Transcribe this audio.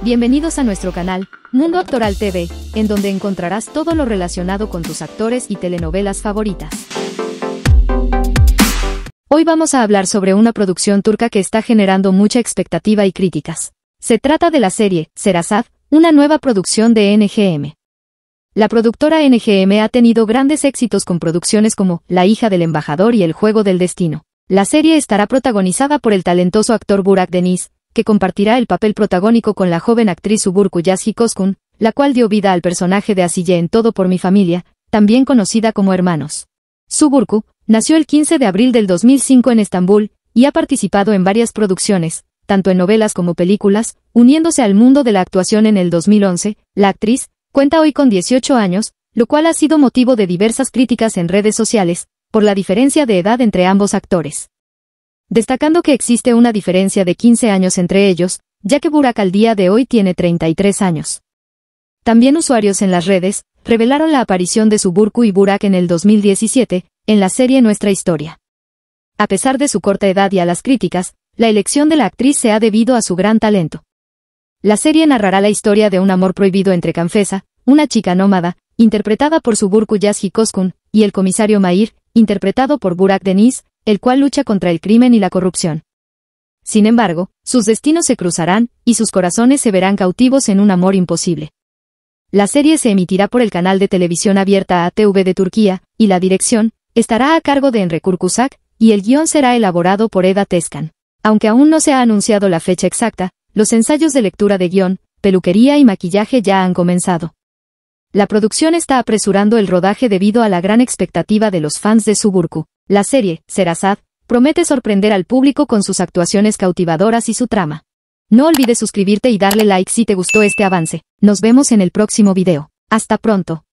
Bienvenidos a nuestro canal, Mundo Actoral TV, en donde encontrarás todo lo relacionado con tus actores y telenovelas favoritas. Hoy vamos a hablar sobre una producción turca que está generando mucha expectativa y críticas. Se trata de la serie, Serazad, una nueva producción de NGM. La productora NGM ha tenido grandes éxitos con producciones como La hija del embajador y El juego del destino. La serie estará protagonizada por el talentoso actor Burak Deniz, que compartirá el papel protagónico con la joven actriz Suburku Yashi Koskun, la cual dio vida al personaje de Asiye en Todo por mi familia, también conocida como Hermanos. Suburku, nació el 15 de abril del 2005 en Estambul, y ha participado en varias producciones, tanto en novelas como películas, uniéndose al mundo de la actuación en el 2011, la actriz, cuenta hoy con 18 años, lo cual ha sido motivo de diversas críticas en redes sociales, por la diferencia de edad entre ambos actores destacando que existe una diferencia de 15 años entre ellos, ya que Burak al día de hoy tiene 33 años. También usuarios en las redes revelaron la aparición de Suburku y Burak en el 2017, en la serie Nuestra Historia. A pesar de su corta edad y a las críticas, la elección de la actriz se ha debido a su gran talento. La serie narrará la historia de un amor prohibido entre Canfesa, una chica nómada, interpretada por Suburku Yashi Koskun, y el comisario Mair, interpretado por Burak Deniz, el cual lucha contra el crimen y la corrupción. Sin embargo, sus destinos se cruzarán, y sus corazones se verán cautivos en un amor imposible. La serie se emitirá por el canal de televisión abierta ATV de Turquía, y la dirección, estará a cargo de Enre Kurkusak, y el guión será elaborado por Eda Tescan. Aunque aún no se ha anunciado la fecha exacta, los ensayos de lectura de guión, peluquería y maquillaje ya han comenzado. La producción está apresurando el rodaje debido a la gran expectativa de los fans de Suburku. La serie, Serazad, promete sorprender al público con sus actuaciones cautivadoras y su trama. No olvides suscribirte y darle like si te gustó este avance. Nos vemos en el próximo video. Hasta pronto.